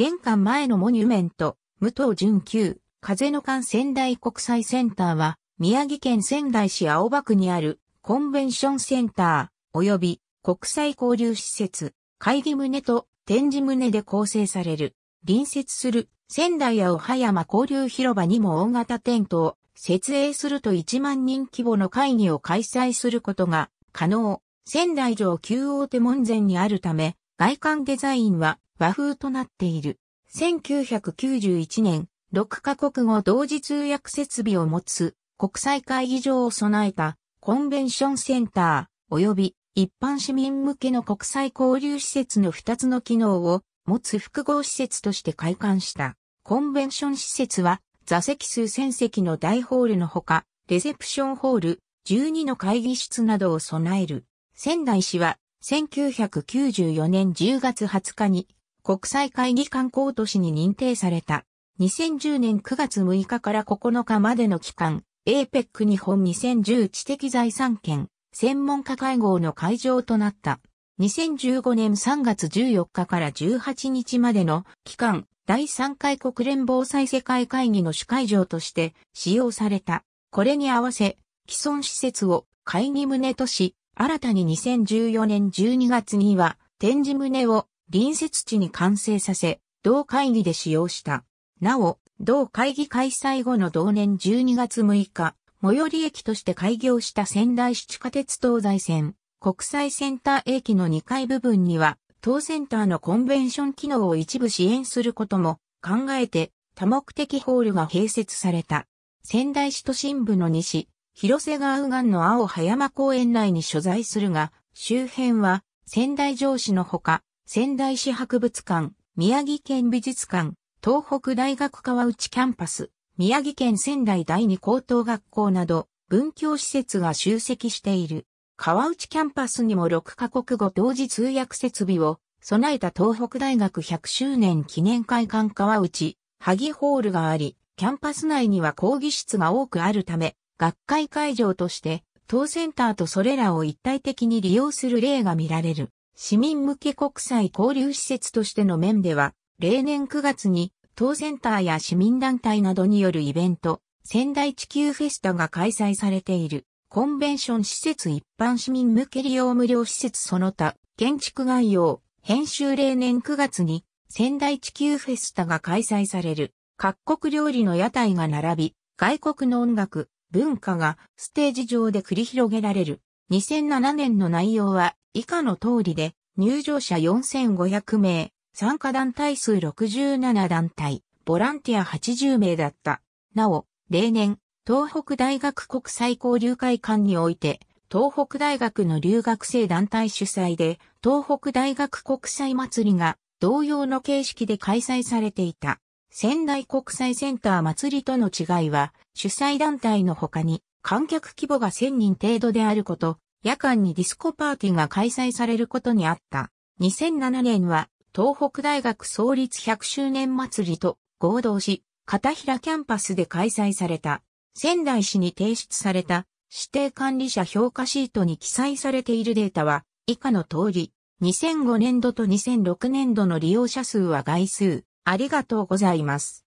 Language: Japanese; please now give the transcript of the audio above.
玄関前のモニュメント、武藤純久、風の館仙台国際センターは、宮城県仙台市青葉区にあるコンベンションセンター、及び国際交流施設、会議棟と展示棟で構成される、隣接する仙台や小山交流広場にも大型テントを設営すると1万人規模の会議を開催することが可能。仙台城旧大手門前にあるため、外観デザインは和風となっている。1991年、6カ国語同時通訳設備を持つ国際会議場を備えたコンベンションセンター及び一般市民向けの国際交流施設の2つの機能を持つ複合施設として開館した。コンベンション施設は座席数1000席の大ホールのほか、レセプションホール、12の会議室などを備える。仙台市は1994年10月20日に国際会議観光都市に認定された。2010年9月6日から9日までの期間、APEC 日本2010知的財産権専門家会合の会場となった。2015年3月14日から18日までの期間、第3回国連防災世界会議の主会場として使用された。これに合わせ、既存施設を会議棟とし、新たに2014年12月には展示棟を隣接地に完成させ、同会議で使用した。なお、同会議開催後の同年12月6日、最寄り駅として開業した仙台市地下鉄東西線、国際センター駅の2階部分には、当センターのコンベンション機能を一部支援することも考えて多目的ホールが併設された。仙台市都心部の西、広瀬川右岸の青葉山公園内に所在するが、周辺は仙台城市のほか、仙台市博物館、宮城県美術館、東北大学川内キャンパス、宮城県仙台第二高等学校など、文教施設が集積している。川内キャンパスにも6カ国語同時通訳設備を備えた東北大学100周年記念会館川内、萩ホールがあり、キャンパス内には講義室が多くあるため、学会会場として、当センターとそれらを一体的に利用する例が見られる。市民向け国際交流施設としての面では、例年9月に、当センターや市民団体などによるイベント、仙台地球フェスタが開催されている、コンベンション施設一般市民向け利用無料施設その他、建築概要、編集例年9月に、仙台地球フェスタが開催される、各国料理の屋台が並び、外国の音楽、文化がステージ上で繰り広げられる。2007年の内容は以下の通りで、入場者4500名、参加団体数67団体、ボランティア80名だった。なお、例年、東北大学国際交流会館において、東北大学の留学生団体主催で、東北大学国際祭りが同様の形式で開催されていた。仙台国際センター祭りとの違いは、主催団体の他に観客規模が1000人程度であること、夜間にディスコパーティーが開催されることにあった。2007年は、東北大学創立100周年祭りと合同し、片平キャンパスで開催された。仙台市に提出された指定管理者評価シートに記載されているデータは以下の通り、2005年度と2006年度の利用者数は概数。ありがとうございます。